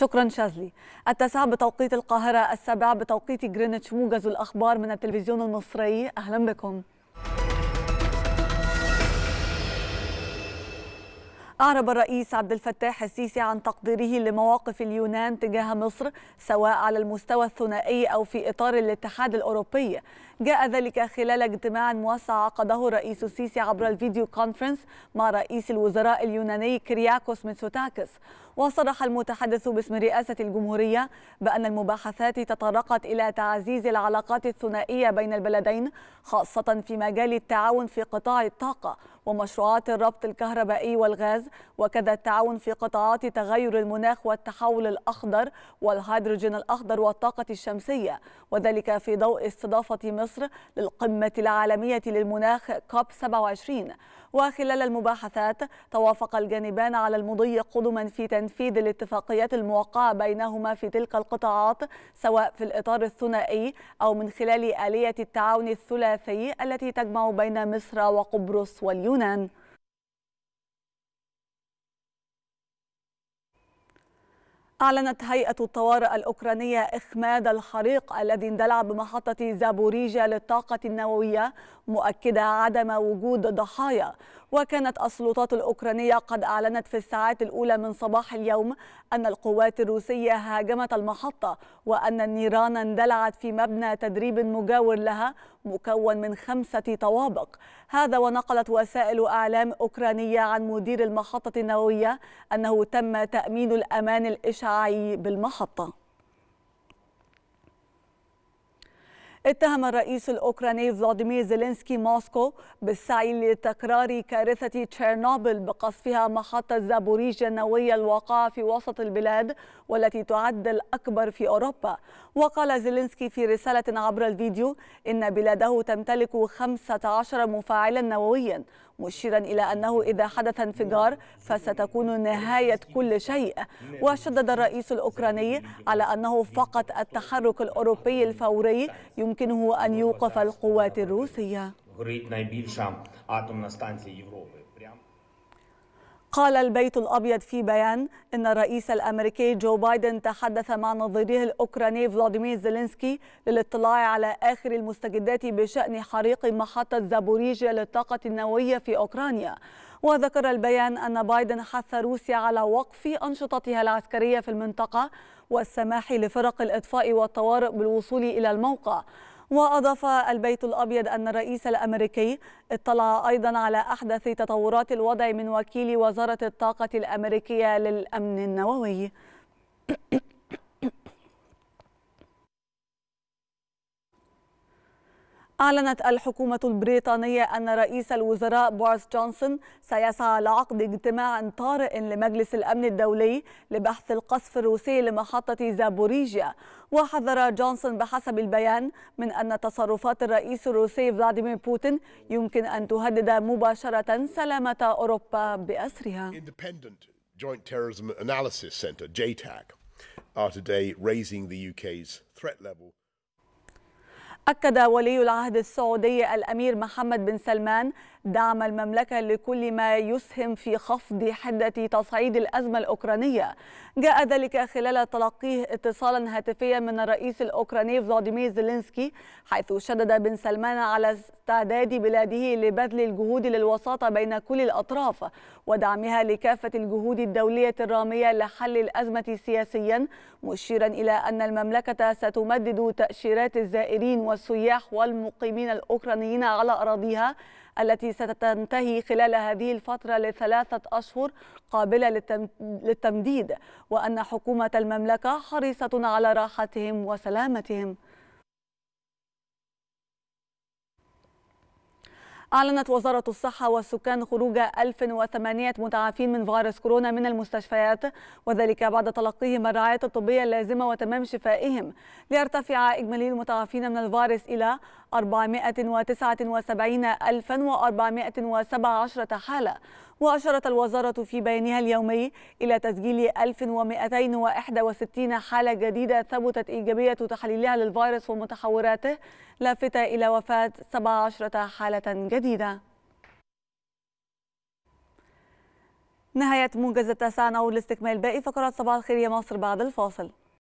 شكرا شاذلي التاسعة بتوقيت القاهرة السابعة بتوقيت جرينتش موجز الأخبار من التلفزيون المصري أهلا بكم أعرب الرئيس عبد الفتاح السيسي عن تقديره لمواقف اليونان تجاه مصر سواء على المستوى الثنائي أو في إطار الاتحاد الأوروبي جاء ذلك خلال اجتماع موسع عقده الرئيس السيسي عبر الفيديو كونفرنس مع رئيس الوزراء اليوناني كرياكوس ميتسوتاكس وصرح المتحدث باسم رئاسة الجمهورية بأن المباحثات تطرقت إلى تعزيز العلاقات الثنائية بين البلدين خاصة في مجال التعاون في قطاع الطاقة ومشروعات الربط الكهربائي والغاز وكذا التعاون في قطاعات تغير المناخ والتحول الأخضر والهيدروجين الأخضر والطاقة الشمسية وذلك في ضوء استضافة مصر للقمة العالمية للمناخ كوب 27 وخلال المباحثات توافق الجانبان على المضي قدما في تنفيذ الاتفاقيات الموقعة بينهما في تلك القطاعات سواء في الإطار الثنائي أو من خلال آلية التعاون الثلاثي التي تجمع بين مصر وقبرص واليونان أعلنت هيئة الطوارئ الأوكرانية إخماد الحريق الذي اندلع بمحطة زابوريجا للطاقة النووية مؤكدة عدم وجود ضحايا وكانت السلطات الأوكرانية قد أعلنت في الساعات الأولى من صباح اليوم أن القوات الروسية هاجمت المحطة وأن النيران اندلعت في مبنى تدريب مجاور لها مكون من خمسة طوابق هذا ونقلت وسائل أعلام أوكرانية عن مدير المحطة النووية أنه تم تأمين الأمان الإشعاعي بالمحطة اتهم الرئيس الأوكراني فلاديمير زيلينسكي موسكو بالسعي لتكرار كارثة تشيرنوبل بقصفها محطة زابوريجيا النووية الواقعة في وسط البلاد والتي تعد الأكبر في أوروبا وقال زيلينسكي في رسالة عبر الفيديو إن بلاده تمتلك 15 مفاعلا نوويا مشيرا إلى أنه إذا حدث انفجار فستكون نهاية كل شيء وشدد الرئيس الأوكراني على أنه فقط التحرك الأوروبي الفوري يمكنه أن يوقف القوات الروسية قال البيت الأبيض في بيان أن الرئيس الأمريكي جو بايدن تحدث مع نظيره الأوكراني فلاديمير زيلينسكي للاطلاع على آخر المستجدات بشأن حريق محطة زابوريجيا للطاقة النووية في أوكرانيا وذكر البيان أن بايدن حث روسيا على وقف أنشطتها العسكرية في المنطقة والسماح لفرق الإطفاء والطوارئ بالوصول إلى الموقع وأضاف البيت الأبيض أن الرئيس الأمريكي اطلع أيضا على أحدث تطورات الوضع من وكيل وزارة الطاقة الأمريكية للأمن النووي أعلنت الحكومة البريطانية أن رئيس الوزراء بوريس جونسون سيسعى لعقد اجتماع طارئ لمجلس الأمن الدولي لبحث القصف الروسي لمحطة زابوريجيا وحذر جونسون بحسب البيان من أن تصرفات الرئيس الروسي فلاديمير بوتين يمكن أن تهدد مباشرة سلامة أوروبا بأسرها are today raising the UK's threat level. أكد ولي العهد السعودي الأمير محمد بن سلمان دعم المملكة لكل ما يسهم في خفض حدة تصعيد الأزمة الأوكرانية جاء ذلك خلال تلقيه اتصالا هاتفيا من الرئيس الأوكراني فلاديمير زيلينسكي حيث شدد بن سلمان على استعداد بلاده لبذل الجهود للوساطة بين كل الأطراف ودعمها لكافة الجهود الدولية الرامية لحل الأزمة سياسيا مشيرا إلى أن المملكة ستمدد تأشيرات الزائرين السياح والمقيمين الأوكرانيين على أراضيها التي ستنتهي خلال هذه الفترة لثلاثة أشهر قابلة للتمديد وأن حكومة المملكة حريصة على راحتهم وسلامتهم أعلنت وزارة الصحة والسكان خروج 1008 متعافين من فيروس كورونا من المستشفيات وذلك بعد تلقيهم الرعاية الطبية اللازمة وتمام شفائهم ليرتفع إجمالي المتعافين من الفيروس إلى 479 حالة وأشارت الوزارة في بيانها اليومي إلى تسجيل 1261 حالة جديدة ثبتت إيجابية تحليلها للفيروس ومتحوراته لافتة إلى وفاة 17 حالة جديدة نهاية موجز التاسع نعود لاستكمال باقي فقرات صباح الخير يا مصر بعد الفاصل